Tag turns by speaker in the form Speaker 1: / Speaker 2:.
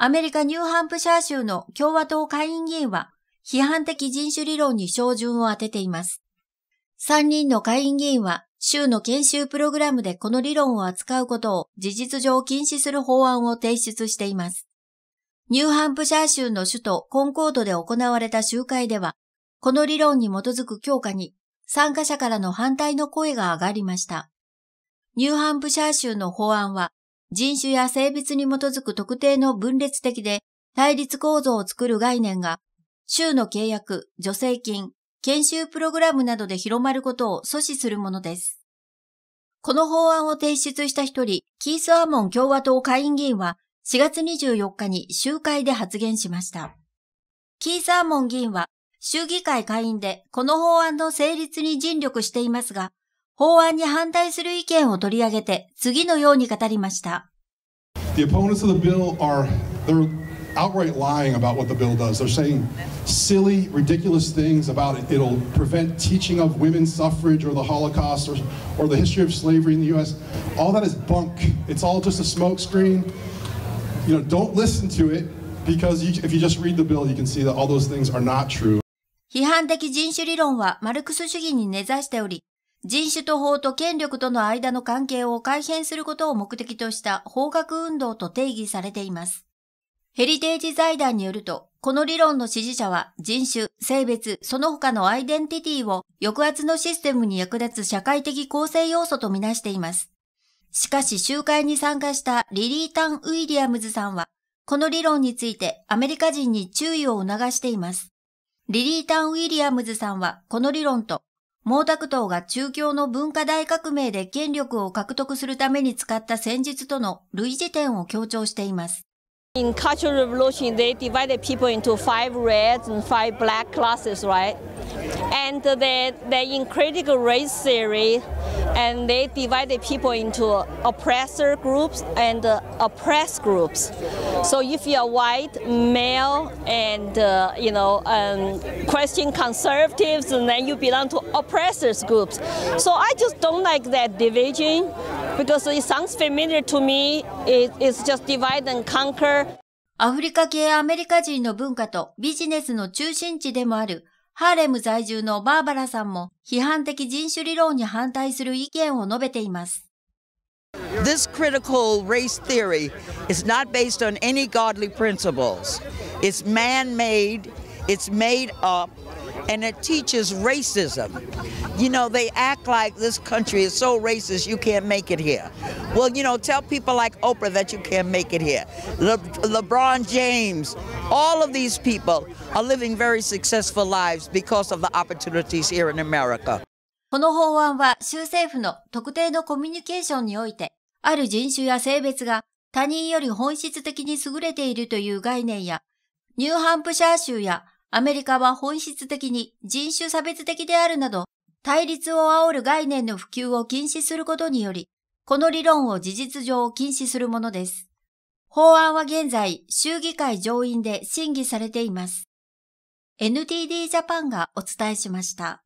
Speaker 1: アメリカ・ニューハンプシャー州の共和党下院議員は批判的人種理論に照準を当てています。3人の下院議員は州の研修プログラムでこの理論を扱うことを事実上禁止する法案を提出しています。ニューハンプシャー州の首都コンコードで行われた集会では、この理論に基づく強化に参加者からの反対の声が上がりました。ニューハンプシャー州の法案は人種や性別に基づく特定の分裂的で対立構造を作る概念が、州の契約、助成金、研修プログラムなどで広まることを阻止するものです。この法案を提出した一人、キース・アーモン共和党下院議員は4月24日に集会で発言しました。キース・アーモン議員は、州議会下院でこの法案の成立に尽力していますが、法案に反対する意見を取り上げて、次のように語りました。
Speaker 2: The opponents of the bill are, they're outright lying about what the bill does. They're saying silly, ridiculous things about it. It'll prevent teaching of women's suffrage or the Holocaust or, or the history of slavery in the U.S. All that is bunk. It's all just a smokescreen. You know, don't listen to it because you, if you just read the bill, you can see that all those things are not true.
Speaker 1: 批判的人種理論はマルクス主義に根ざしており、人種と法と権力との間の関係を改変することを目的とした法学運動と定義されています。ヘリテージ財団によると、この理論の支持者は人種、性別、その他のアイデンティティを抑圧のシステムに役立つ社会的構成要素とみなしています。しかし集会に参加したリリー・タン・ウィリアムズさんは、この理論についてアメリカ人に注意を促しています。リリー・タン・ウィリアムズさんはこの理論と毛沢東が中共の文化大革命で権力を獲得するために使った戦術との類似点を強調しています。
Speaker 3: In Cultural Revolution, they divided people into five reds and five black classes, right? And they, they in critical race theory, and they divided people into oppressor groups and uh, oppressed groups. So if you are white, male, and uh, you know um, Christian conservatives, and then you belong to oppressors groups. So I just don't like that
Speaker 1: division because it sounds familiar to me. It, it's just divide and conquer. アフリカ系アメリカ人の文化とビジネスの中心地でもあるハーレム在住のバーバラさんも批判的人種理論に反対する意見を述べて
Speaker 4: います。This critical race theory is not based on any godly principles. It's man made, it's made up, and it teaches racism. you know, they act like this country is so racist you can't make it here. Well, you know, tell people like Oprah that you can't make it here. Le LeBron James, all of these people are living very successful lives because of the opportunities here in America.
Speaker 1: この法案は州政府の特定のコミュニケーションにおいて、ある人種や性別が他人より本質的に優れているという概念や、ニューハンプシャー州やアメリカは本質的に人種差別的であるなど、対立を煽る概念の普及を禁止することにより、この理論を事実上禁止するものです。法案は現在、衆議会上院で審議されています。NTD ジャパンがお伝えしました。